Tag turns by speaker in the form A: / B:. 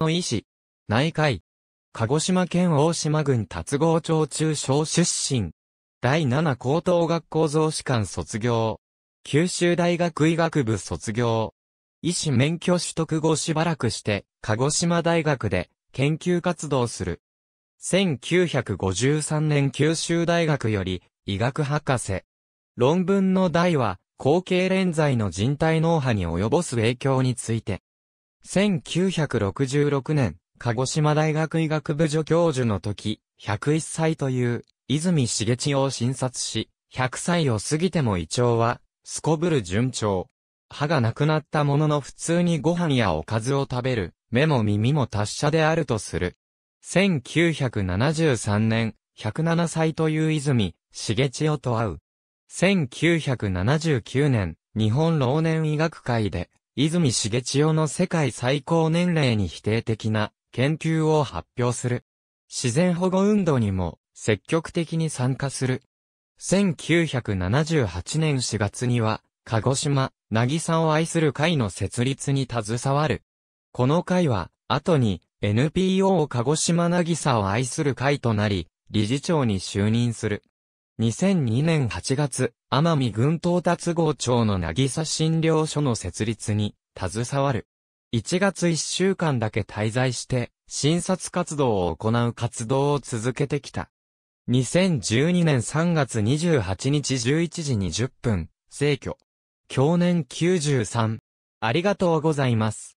A: の医師、内科医、鹿児島県大島郡達郷町中小出身、第7高等学校増士官卒業、九州大学医学部卒業、医師免許取得後しばらくして、鹿児島大学で研究活動する。1953年九州大学より医学博士。論文の題は、後継連在の人体脳波に及ぼす影響について。1966年、鹿児島大学医学部助教授の時、101歳という、泉茂千を診察し、100歳を過ぎても胃腸は、すこぶる順調。歯がなくなったものの普通にご飯やおかずを食べる、目も耳も達者であるとする。1973年、107歳という泉、茂千代と会う。1979年、日本老年医学会で、泉重千代の世界最高年齢に否定的な研究を発表する。自然保護運動にも積極的に参加する。1978年4月には、鹿児島、渚を愛する会の設立に携わる。この会は、後に NPO 鹿児島渚を愛する会となり、理事長に就任する。2002年8月、奄美群島達号町の渚診療所の設立に、携わる。1月1週間だけ滞在して、診察活動を行う活動を続けてきた。2012年3月28日11時20分、逝去。去年93。ありがとうございます。